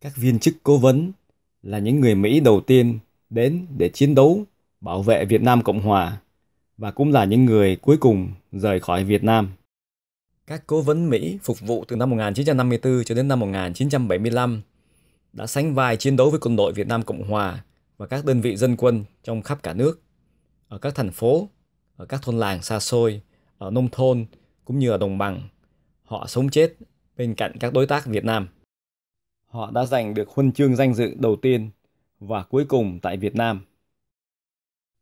các viên chức cố vấn là những người Mỹ đầu tiên đến để chiến đấu bảo vệ Việt Nam Cộng Hòa và cũng là những người cuối cùng rời khỏi Việt Nam. Các cố vấn Mỹ phục vụ từ năm 1954 cho đến năm 1975 đã sánh vai chiến đấu với quân đội Việt Nam Cộng Hòa và các đơn vị dân quân trong khắp cả nước, ở các thành phố, ở các thôn làng xa xôi, ở nông thôn cũng như ở đồng bằng. Họ sống chết bên cạnh các đối tác Việt Nam họ đã giành được huân chương danh dự đầu tiên và cuối cùng tại Việt Nam.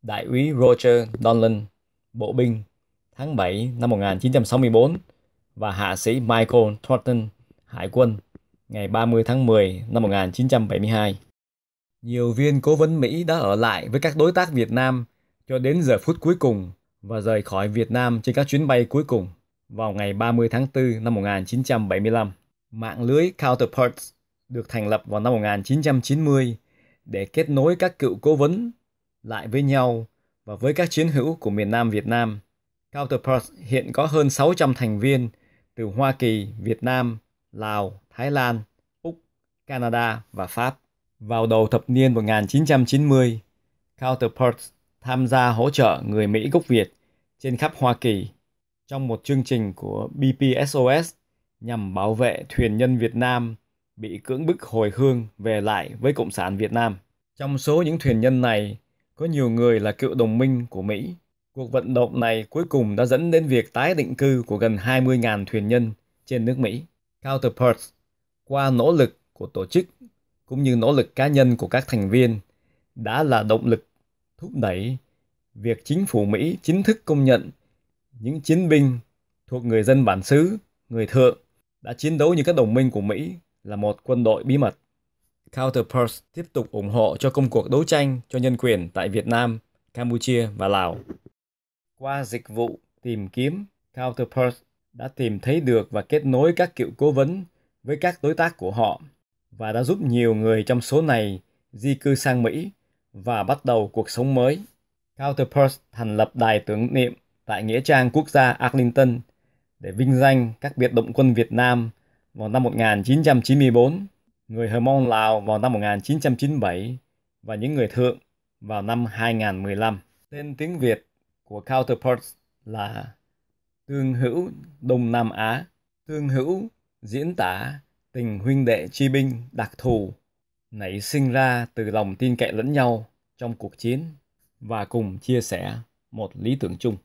Đại úy Roger Donlan, bộ binh, tháng 7 năm 1964 và hạ sĩ Michael Thornton, hải quân, ngày 30 tháng 10 năm 1972. Nhiều viên cố vấn Mỹ đã ở lại với các đối tác Việt Nam cho đến giờ phút cuối cùng và rời khỏi Việt Nam trên các chuyến bay cuối cùng vào ngày 30 tháng 4 năm 1975. Mạng lưới Counterparts được thành lập vào năm 1990 để kết nối các cựu cố vấn lại với nhau và với các chiến hữu của miền Nam Việt Nam. Counterparts hiện có hơn 600 thành viên từ Hoa Kỳ, Việt Nam, Lào, Thái Lan, Úc, Canada và Pháp. Vào đầu thập niên 1990, Counterparts tham gia hỗ trợ người Mỹ gốc Việt trên khắp Hoa Kỳ trong một chương trình của BPSOS nhằm bảo vệ thuyền nhân Việt Nam bị cưỡng bức hồi hương về lại với Cộng sản Việt Nam. Trong số những thuyền nhân này, có nhiều người là cựu đồng minh của Mỹ. Cuộc vận động này cuối cùng đã dẫn đến việc tái định cư của gần 20.000 thuyền nhân trên nước Mỹ. Counterparts, qua nỗ lực của tổ chức cũng như nỗ lực cá nhân của các thành viên, đã là động lực thúc đẩy việc chính phủ Mỹ chính thức công nhận những chiến binh thuộc người dân bản xứ, người thượng đã chiến đấu như các đồng minh của Mỹ là một quân đội bí mật. Counterpulse tiếp tục ủng hộ cho công cuộc đấu tranh cho nhân quyền tại Việt Nam, Campuchia và Lào. Qua dịch vụ tìm kiếm, Counterpulse đã tìm thấy được và kết nối các cựu cố vấn với các đối tác của họ và đã giúp nhiều người trong số này di cư sang Mỹ và bắt đầu cuộc sống mới. Counterpulse thành lập đài tưởng niệm tại Nghĩa trang Quốc gia Arlington để vinh danh các biệt động quân Việt Nam – vào năm 1994, người Hờ Mông Lào vào năm 1997 và những người thượng vào năm 2015. Tên tiếng Việt của Counterparts là Tương hữu Đông Nam Á. Tương hữu diễn tả tình huynh đệ chi binh đặc thù nảy sinh ra từ lòng tin cậy lẫn nhau trong cuộc chiến và cùng chia sẻ một lý tưởng chung.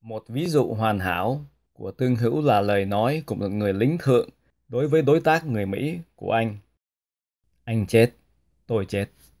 Một ví dụ hoàn hảo của Tương Hữu là lời nói của một người lính thượng đối với đối tác người Mỹ của anh. Anh chết, tôi chết.